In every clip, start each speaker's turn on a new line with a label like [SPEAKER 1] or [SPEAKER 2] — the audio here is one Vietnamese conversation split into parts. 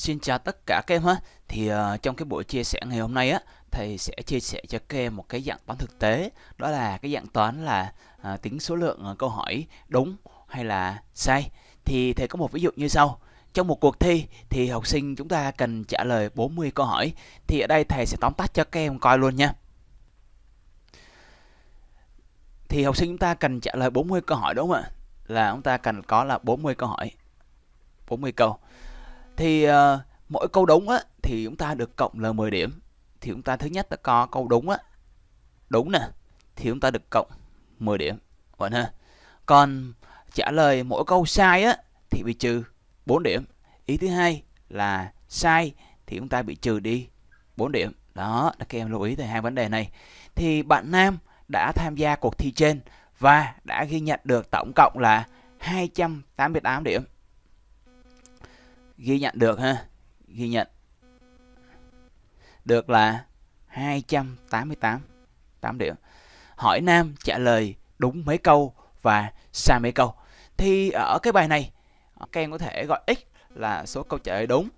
[SPEAKER 1] Xin chào tất cả các em ha. Thì uh, trong cái buổi chia sẻ ngày hôm nay á, thầy sẽ chia sẻ cho các em một cái dạng toán thực tế, đó là cái dạng toán là uh, tính số lượng uh, câu hỏi đúng hay là sai. Thì thầy có một ví dụ như sau. Trong một cuộc thi thì học sinh chúng ta cần trả lời 40 câu hỏi. Thì ở đây thầy sẽ tóm tắt cho các em coi luôn nha. Thì học sinh chúng ta cần trả lời 40 câu hỏi đúng không ạ? Là chúng ta cần có là 40 câu hỏi. 40 câu thì uh, mỗi câu đúng á thì chúng ta được cộng là 10 điểm thì chúng ta thứ nhất là có câu đúng á đúng nè thì chúng ta được cộng 10 điểm vậy ha còn trả lời mỗi câu sai á thì bị trừ 4 điểm ý thứ hai là sai thì chúng ta bị trừ đi 4 điểm đó các em lưu ý về hai vấn đề này thì bạn Nam đã tham gia cuộc thi trên và đã ghi nhận được tổng cộng là 288 điểm ghi nhận được ha ghi nhận được là 288 8 điểm hỏi nam trả lời đúng mấy câu và sai mấy câu thì ở cái bài này các em có thể gọi x là số câu trả lời đúng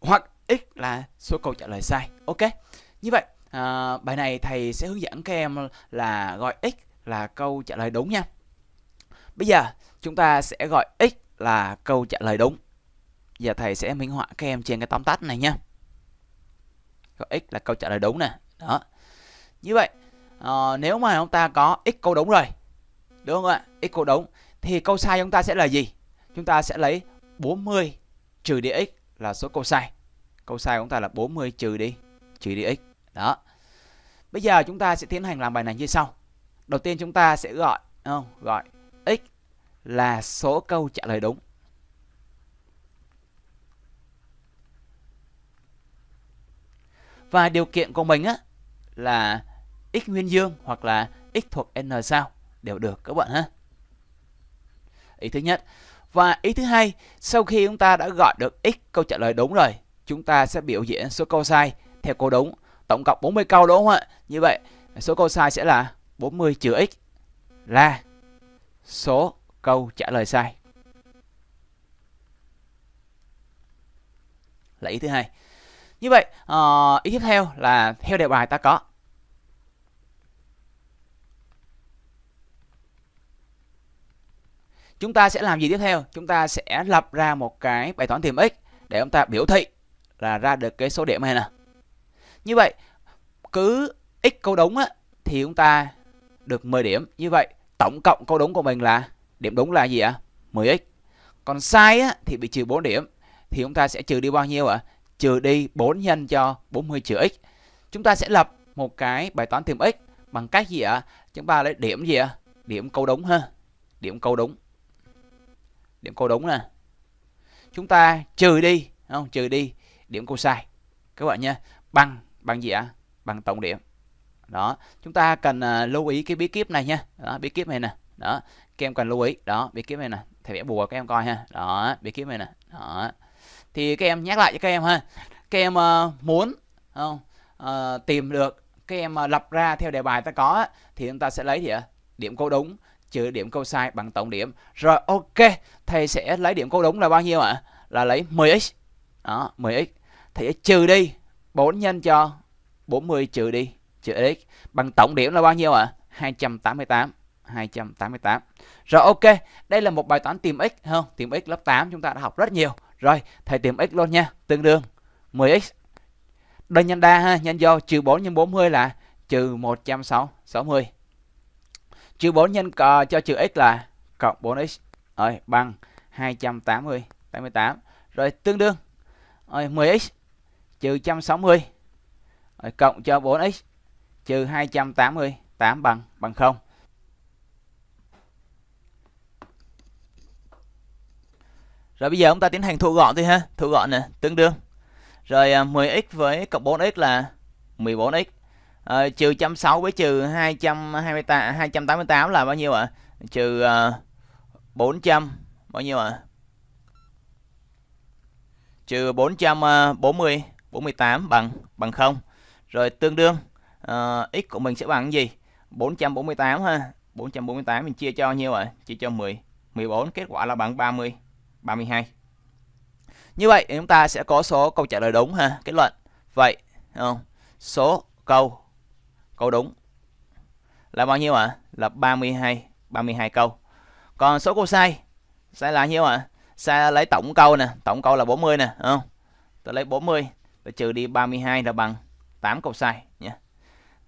[SPEAKER 1] hoặc x là số câu trả lời sai ok như vậy à, bài này thầy sẽ hướng dẫn các em là gọi x là câu trả lời đúng nha bây giờ chúng ta sẽ gọi x là câu trả lời đúng giờ thầy sẽ minh họa các em trên cái tóm tắt này nhé câu x là câu trả lời đúng nè đó như vậy uh, nếu mà chúng ta có x câu đúng rồi đúng không ạ x câu đúng thì câu sai chúng ta sẽ là gì chúng ta sẽ lấy 40 trừ đi x là số câu sai câu sai của chúng ta là 40 trừ đi trừ đi x đó bây giờ chúng ta sẽ tiến hành làm bài này như sau đầu tiên chúng ta sẽ gọi không gọi x là số câu trả lời đúng và điều kiện của mình á là x nguyên dương hoặc là x thuộc n sao đều được các bạn ha. Ý thứ nhất. Và ý thứ hai, sau khi chúng ta đã gọi được x câu trả lời đúng rồi, chúng ta sẽ biểu diễn số câu sai theo câu đúng. Tổng cộng 40 câu đúng không ạ? Như vậy, số câu sai sẽ là 40 trừ x là số câu trả lời sai. Là ý thứ hai như vậy uh, ý tiếp theo là theo đề bài ta có chúng ta sẽ làm gì tiếp theo chúng ta sẽ lập ra một cái bài toán tìm x để chúng ta biểu thị là ra được cái số điểm này nè như vậy cứ x câu đúng á, thì chúng ta được 10 điểm như vậy tổng cộng câu đúng của mình là điểm đúng là gì ạ à? 10x còn sai á, thì bị trừ 4 điểm thì chúng ta sẽ trừ đi bao nhiêu ạ trừ đi 4 nhân cho 40 trừ x. Chúng ta sẽ lập một cái bài toán tìm x bằng cách gì ạ? Chúng ta lấy điểm gì ạ? Điểm câu đúng ha. Điểm câu đúng. Điểm câu đúng nè. Chúng ta trừ đi, không? Trừ đi điểm câu sai. Các bạn nha, bằng bằng gì ạ? Bằng tổng điểm. Đó, chúng ta cần à, lưu ý cái bí kíp này nha. Đó, bí kíp này nè. Đó, các em cần lưu ý. Đó, bí kíp này nè. Thầy vẽ bùa các em coi ha. Đó, bí kíp này nè. Đó thì các em nhắc lại cho các em ha các em ờ, muốn không uh, tìm được các em ờ, lập ra theo đề bài ta có thì chúng ta sẽ lấy gì ạ điểm câu đúng trừ điểm câu sai bằng tổng điểm rồi ok thầy sẽ lấy điểm câu đúng là bao nhiêu ạ là lấy 10x đó 10x thì trừ đi 4 nhân cho 40 trừ đi trừ x bằng tổng điểm là bao nhiêu ạ 288 288 rồi ok đây là một bài toán tìm x không tìm x lớp 8 chúng ta đã học rất nhiều rồi, thầy tìm x luôn nha, tương đương 10x. Đơn nhân đa ha, nhân do trừ 4 nhân 40 là trừ 160. Trừ 4 nhân uh, cho trừ x là cộng 4x. Rồi, bằng 280, 88. Rồi, tương đương. Rồi, 10x trừ 160. Rồi, cộng cho 4x trừ 280, 8 bằng bằng 0. Rồi bây giờ chúng ta tiến hành thu gọn thôi ha. Thu gọn nè, tương đương. Rồi 10x à, với cộng 4x là 14x. À, ờ, trừ 160 với trừ 228 288 là bao nhiêu ạ? À? Trừ uh, 400 bao nhiêu ạ? À? Trừ 440 48 bằng bằng 0. Rồi tương đương uh, x của mình sẽ bằng cái gì? 448 ha. 448 mình chia cho nhiêu ạ? À? Chia cho 10 14 kết quả là bằng 30. 32. Như vậy chúng ta sẽ có số câu trả lời đúng ha, kết luận. Vậy không? Số câu câu đúng là bao nhiêu ạ? À? Là 32, 32 câu. Còn số câu sai sai là nhiêu ạ? À? Sai lấy tổng câu nè, tổng câu là 40 nè, không? Tôi lấy 40 tôi trừ đi 32 là bằng 8 câu sai nhé.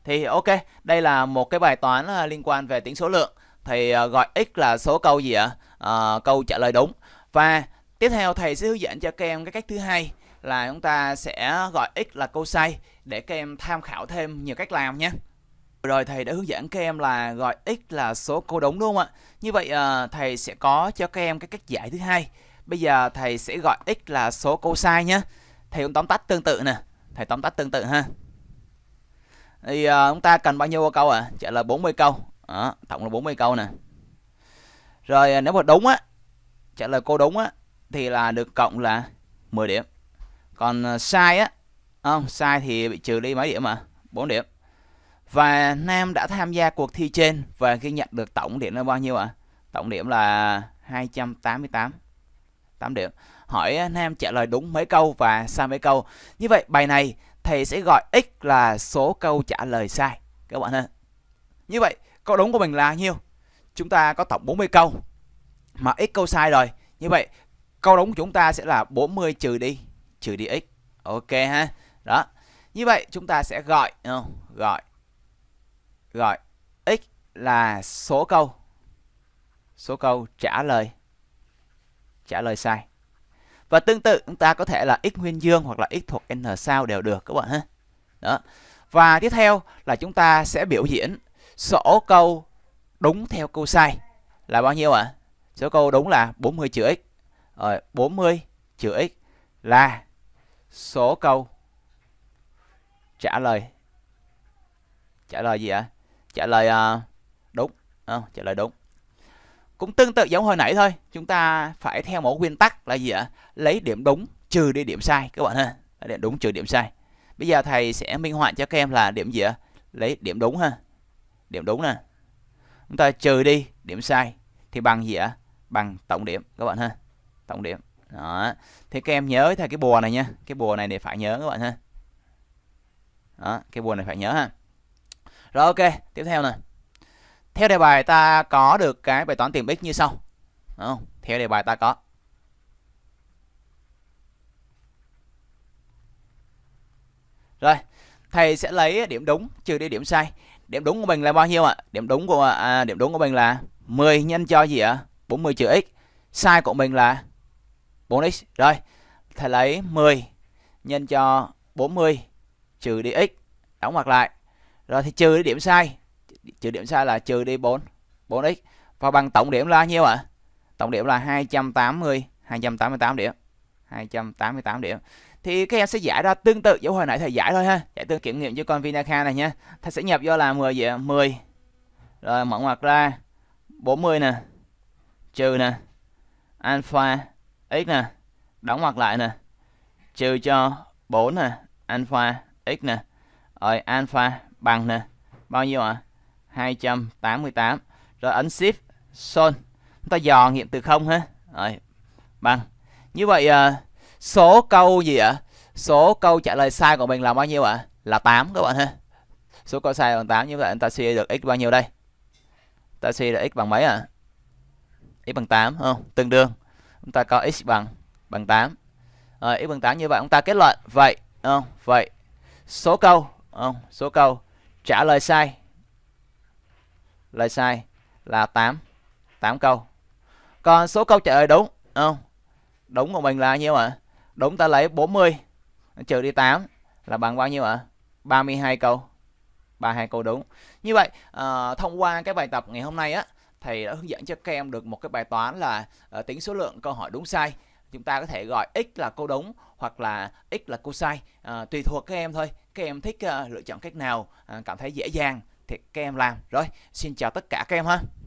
[SPEAKER 1] Thì ok, đây là một cái bài toán à, liên quan về tính số lượng thì à, gọi x là số câu gì ạ? À, câu trả lời đúng. Và tiếp theo thầy sẽ hướng dẫn cho các em cái cách thứ hai là chúng ta sẽ gọi x là cosine để các em tham khảo thêm nhiều cách làm nhé. Rồi thầy đã hướng dẫn các em là gọi x là số cô đống đúng không ạ? Như vậy ờ, thầy sẽ có cho các em cái cách giải thứ hai. Bây giờ thầy sẽ gọi x là số cosine nhé. Thầy cũng tóm tắt tương tự nè. Thầy tóm tắt tương tự ha. Thì ờ, chúng ta cần bao nhiêu câu ạ? À? Trả lời 40 câu. Đó, tổng là 40 câu nè. Rồi ờ, nếu mà đúng á trả lời cô đúng á thì là được cộng là 10 điểm còn à, sai á à, không sai thì bị trừ đi mấy điểm mà 4 điểm và Nam đã tham gia cuộc thi trên và ghi nhận được tổng điểm là bao nhiêu ạ tổng điểm là 288 8 điểm hỏi à, Nam trả lời đúng mấy câu và sai mấy câu như vậy bài này thầy sẽ gọi x là số câu trả lời sai các bạn ha như vậy câu đúng của mình là nhiêu chúng ta có tổng 40 câu mà x câu sai rồi. Như vậy câu đúng của chúng ta sẽ là 40 trừ đi trừ đi x. Ok ha. Đó. Như vậy chúng ta sẽ gọi không? Gọi gọi x là số câu số câu trả lời trả lời sai. Và tương tự chúng ta có thể là x nguyên dương hoặc là x thuộc n sao đều được các bạn ha. Đó. Và tiếp theo là chúng ta sẽ biểu diễn số câu đúng theo câu sai là bao nhiêu ạ? À? Số câu đúng là 40 chữ x. Rồi 40 chữ x là số câu trả lời trả lời gì ạ? Trả lời à, đúng. à, trả lời đúng. Cũng tương tự giống hồi nãy thôi, chúng ta phải theo một nguyên tắc là gì ạ? Lấy điểm đúng trừ đi điểm sai các bạn ha. Điểm đúng trừ điểm sai. Bây giờ thầy sẽ minh họa cho các em là điểm gì ạ? Lấy điểm đúng ha. Điểm đúng nè. Chúng ta trừ đi điểm sai thì bằng gì ạ? bằng tổng điểm các bạn ha tổng điểm đó thì các em nhớ theo cái bùa này nha cái bùa này để phải nhớ các bạn ha đó cái bùa này phải nhớ ha rồi ok tiếp theo nè theo đề bài ta có được cái bài toán tìm x như sau Đúng không theo đề bài ta có rồi thầy sẽ lấy điểm đúng trừ đi điểm sai điểm đúng của mình là bao nhiêu ạ à? điểm đúng của à, điểm đúng của mình là 10 nhân cho gì ạ à? 40 trừ x. Size của mình là 4x. Rồi, thầy lấy 10 nhân cho 40 trừ đi x. Đóng ngoặc lại. Rồi thì trừ đi điểm sai. Trừ điểm sai là trừ đi 4 4x. Và bằng tổng điểm là nhiêu ạ? À? Tổng điểm là 280 288 điểm. 288 điểm. Thì các em sẽ giải ra tương tự giống hồi nãy thầy giải thôi ha. Giải tương kiểm nghiệm cho con Vinaca này nhé Thầy sẽ nhập vô là 10 gì ạ 10. Rồi mở ngoặc ra 40 nè trừ nè alpha x nè đóng ngoặc lại nè trừ cho 4 nè alpha x nè rồi alpha bằng nè bao nhiêu ạ à? 288 rồi ấn shift son chúng ta dò nghiệm từ không ha rồi bằng như vậy à, số câu gì ạ à? số câu trả lời sai của mình là bao nhiêu ạ à? là 8 các bạn ha số câu sai bằng 8 như vậy chúng ta suy được x bao nhiêu đây ta suy được x bằng mấy ạ à? x bằng 8 không? Tương đương. Chúng ta có x bằng bằng 8. Rồi ờ, x bằng 8 như vậy chúng ta kết luận vậy không? Vậy số câu không? Số câu trả lời sai. Lời sai là 8. 8 câu. Còn số câu trả lời đúng không? Đúng của mình là nhiêu ạ? Đúng ta lấy 40 trừ đi 8 là bằng bao nhiêu ạ? À? 32 câu. 32 câu đúng. Như vậy à, thông qua cái bài tập ngày hôm nay á thầy đã hướng dẫn cho các em được một cái bài toán là uh, tính số lượng câu hỏi đúng sai chúng ta có thể gọi x là câu đúng hoặc là x là câu sai à, tùy thuộc các em thôi các em thích uh, lựa chọn cách nào uh, cảm thấy dễ dàng thì các em làm rồi xin chào tất cả các em ha